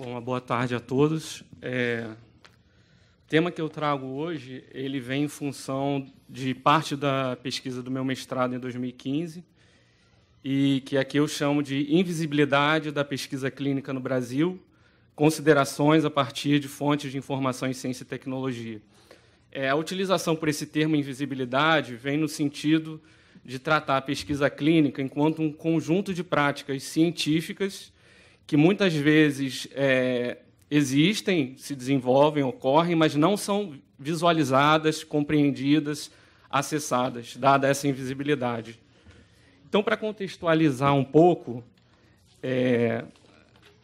Bom, uma boa tarde a todos. É, o tema que eu trago hoje, ele vem em função de parte da pesquisa do meu mestrado em 2015 e que aqui eu chamo de invisibilidade da pesquisa clínica no Brasil, considerações a partir de fontes de informação em ciência e tecnologia. É, a utilização por esse termo invisibilidade vem no sentido de tratar a pesquisa clínica enquanto um conjunto de práticas científicas que muitas vezes é, existem, se desenvolvem, ocorrem, mas não são visualizadas, compreendidas, acessadas, dada essa invisibilidade. Então, para contextualizar um pouco, é,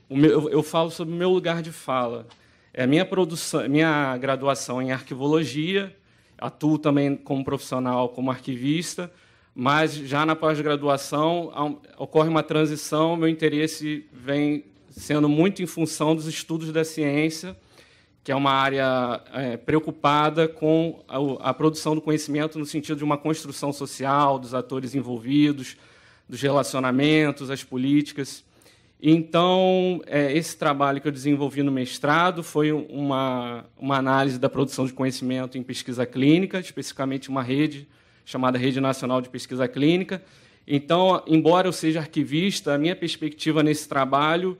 meu, eu falo sobre o meu lugar de fala. É, minha, produção, minha graduação em arquivologia, atuo também como profissional, como arquivista, mas já na pós-graduação ocorre uma transição, meu interesse vem sendo muito em função dos estudos da ciência, que é uma área é, preocupada com a, a, produção do conhecimento no sentido de uma construção social, dos atores envolvidos, dos relacionamentos, as políticas. Então, é, esse trabalho que eu desenvolvi no mestrado foi uma, uma análise da produção de conhecimento em pesquisa clínica, especificamente uma rede chamada Rede Nacional de Pesquisa Clínica. Então, embora eu seja arquivista, a minha perspectiva nesse trabalho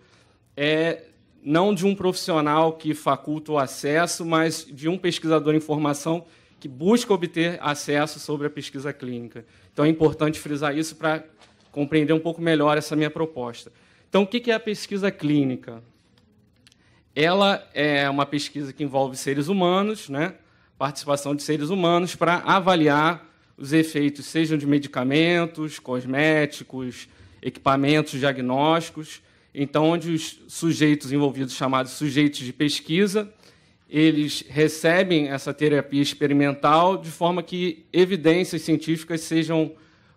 é não de um profissional que faculta o acesso, mas de um pesquisador em formação que busca obter acesso sobre a pesquisa clínica. Então, é importante frisar isso para compreender um pouco melhor essa minha proposta. Então, o que é a pesquisa clínica? Ela é uma pesquisa que envolve seres humanos, né? participação de seres humanos, para avaliar os efeitos sejam de medicamentos, cosméticos, equipamentos diagnósticos. Então, onde os sujeitos envolvidos, chamados sujeitos de pesquisa, eles recebem essa terapia experimental de forma que evidências científicas sejam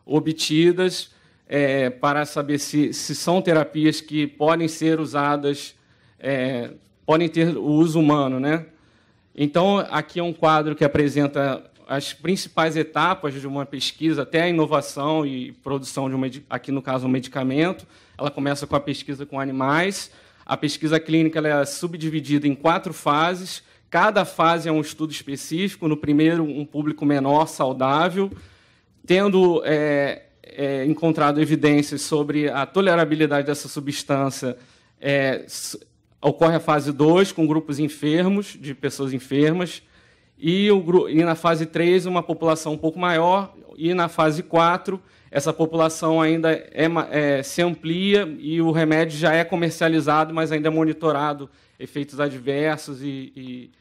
obtidas é, para saber se, se são terapias que podem ser usadas, é, podem ter o uso humano. Né? Então, aqui é um quadro que apresenta as principais etapas de uma pesquisa até a inovação e produção de um aqui no caso um medicamento. Ela começa com a pesquisa com animais. A pesquisa clínica é subdividida em quatro fases. Cada fase é um estudo específico. No primeiro, um público menor saudável, tendo é, é, encontrado evidências sobre a tolerabilidade dessa substância. É, ocorre a fase 2, com grupos enfermos, de pessoas enfermas, e, o, e na fase 3, uma população um pouco maior, e na fase 4, essa população ainda é, é, se amplia e o remédio já é comercializado, mas ainda é monitorado efeitos adversos e, e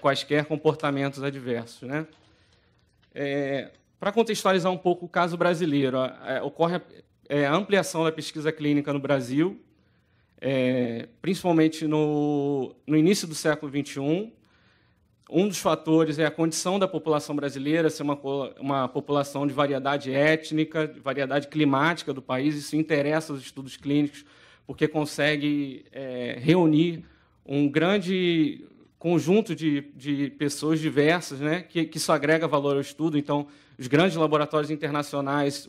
quaisquer comportamentos adversos. Né? É, Para contextualizar um pouco o caso brasileiro, é, ocorre é, a, ampliação da pesquisa clínica no Brasil, é, principalmente no, no início do século XXI, um dos fatores é a condição da população brasileira ser uma, uma população de variedade étnica, de variedade climática do país. Isso interessa os estudos clínicos, porque consegue é, reunir um grande conjunto de, de pessoas diversas, né, que, que isso agrega valor ao estudo. Então, os grandes laboratórios internacionais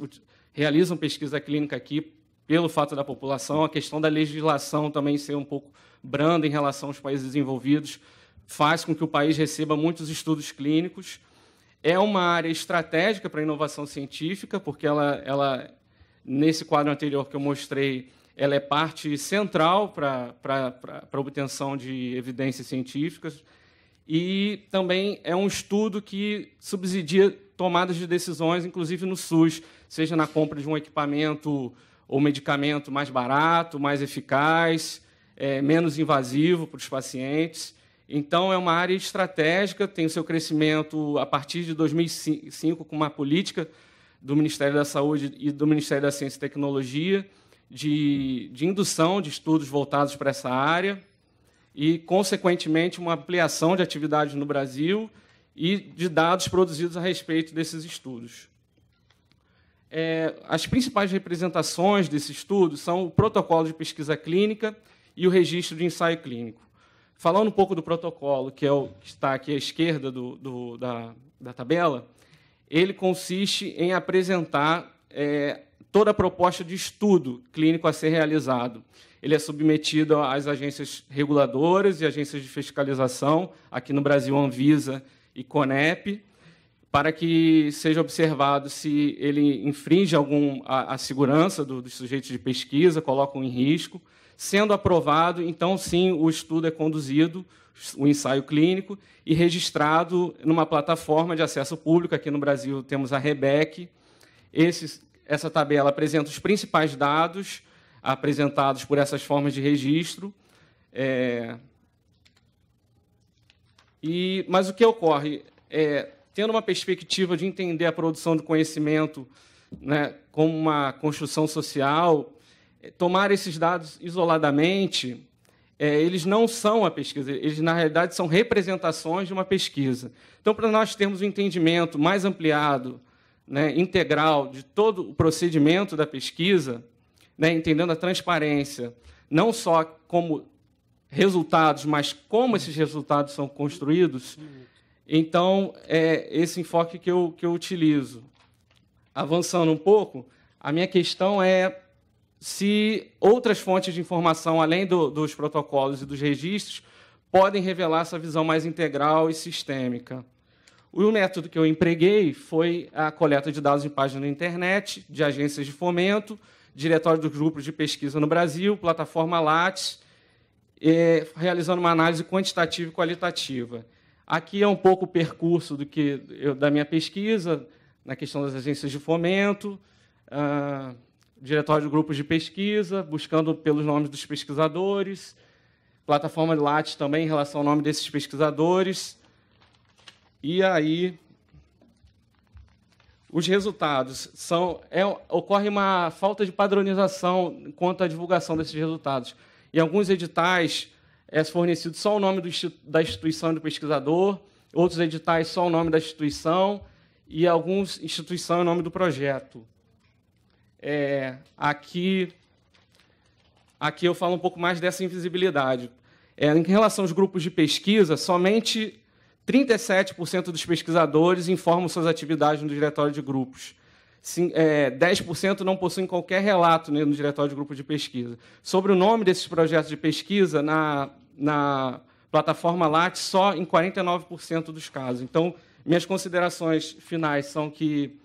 realizam pesquisa clínica aqui pelo fato da população, a questão da legislação também ser um pouco branda em relação aos países desenvolvidos faz com que o país receba muitos estudos clínicos. É uma área estratégica para a inovação científica, porque ela, ela, nesse quadro anterior que eu mostrei, ela é parte central para, para, para a obtenção de evidências científicas e também é um estudo que subsidia tomadas de decisões, inclusive no SUS, seja na compra de um equipamento ou medicamento mais barato, mais eficaz, é, menos invasivo para os pacientes. Então, é uma área estratégica, tem o seu crescimento a partir de 2005 com uma política do Ministério da Saúde e do Ministério da Ciência e Tecnologia de, de indução de estudos voltados para essa área e, consequentemente, uma ampliação de atividades no Brasil e de dados produzidos a respeito desses estudos. É, as principais representações desse estudo são o protocolo de pesquisa clínica e o registro de ensaio clínico. Falando um pouco do protocolo, que é o que está aqui à esquerda do, do, da, da, tabela, ele consiste em apresentar é, toda a proposta de estudo clínico a ser realizado. Ele é submetido às agências reguladoras e agências de fiscalização, aqui no Brasil, Anvisa e CONEP, para que seja observado se ele infringe algum a, a segurança do, dos sujeitos de pesquisa, coloca em risco. Sendo aprovado, então sim, o estudo é conduzido, o ensaio clínico, e registrado numa plataforma de acesso público. Aqui no Brasil temos a REBEC. Esse, essa tabela apresenta os principais dados apresentados por essas formas de registro. É... E, mas o que ocorre? É, tendo uma perspectiva de entender a produção de conhecimento né, como uma construção social, eh, tomar esses dados isoladamente, é, eles não são a pesquisa, eles, na realidade, são representações de uma pesquisa. Então, para nós termos um entendimento mais ampliado, né, integral de todo o procedimento da pesquisa, né, entendendo a transparência, não só como resultados, mas como esses resultados são construídos, então, é esse enfoque que eu, que eu utilizo. Avançando um pouco, a minha questão é se outras fontes de informação, além do, dos protocolos e dos registros, podem revelar essa visão mais integral e sistêmica. O método que eu empreguei foi a coleta de dados em páginas na internet, de agências de fomento, diretório dos grupos de pesquisa no Brasil, plataforma Lattes, eh, realizando uma análise quantitativa e qualitativa. Aqui é um pouco o percurso do que eu, da minha pesquisa na questão das agências de fomento, uh, diretório de grupos de pesquisa, buscando pelos nomes dos pesquisadores, plataforma de Lattes também em relação ao nome desses pesquisadores. E aí os resultados são é, ocorre uma falta de padronização quanto à divulgação desses resultados. Em alguns editais é fornecido só o nome do, da instituição e do pesquisador, outros editais só o nome da instituição e alguns instituição e o nome do projeto. É, aqui, aqui eu falo um pouco mais dessa invisibilidade. É, em relação aos grupos de pesquisa, somente 37% dos pesquisadores informam suas atividades no diretório de grupos. 10% é, não possuem qualquer relato né, no diretório de grupo de pesquisa. Sobre o nome desses projetos de pesquisa, na, na plataforma Lattes só em 49% dos casos. Então, minhas considerações finais são que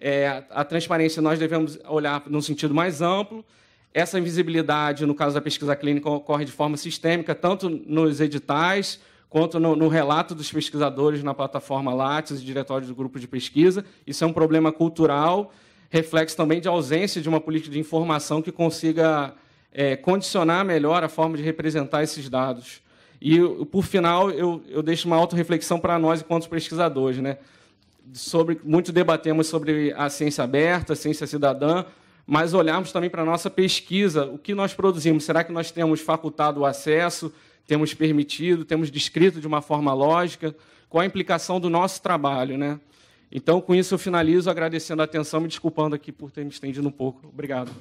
é, a transparência nós devemos olhar num sentido mais amplo. Essa invisibilidade, no caso da pesquisa clínica, ocorre de forma sistêmica, tanto nos editais quanto no, no relato dos pesquisadores na plataforma Lattes e diretório do grupo de pesquisa. Isso é um problema cultural, reflexo também de ausência de uma política de informação que consiga é, condicionar melhor a forma de representar esses dados. E, por final, eu, eu deixo uma auto-reflexão para nós, enquanto pesquisadores. Né? Sobre, muito debatemos sobre a ciência aberta, a ciência cidadã, mas olharmos também para a nossa pesquisa, o que nós produzimos. Será que nós temos facultado o acesso, temos permitido, temos descrito de uma forma lógica? Qual a implicação do nosso trabalho? Né? Então, com isso, eu finalizo agradecendo a atenção, me desculpando aqui por ter me estendido um pouco. Obrigado.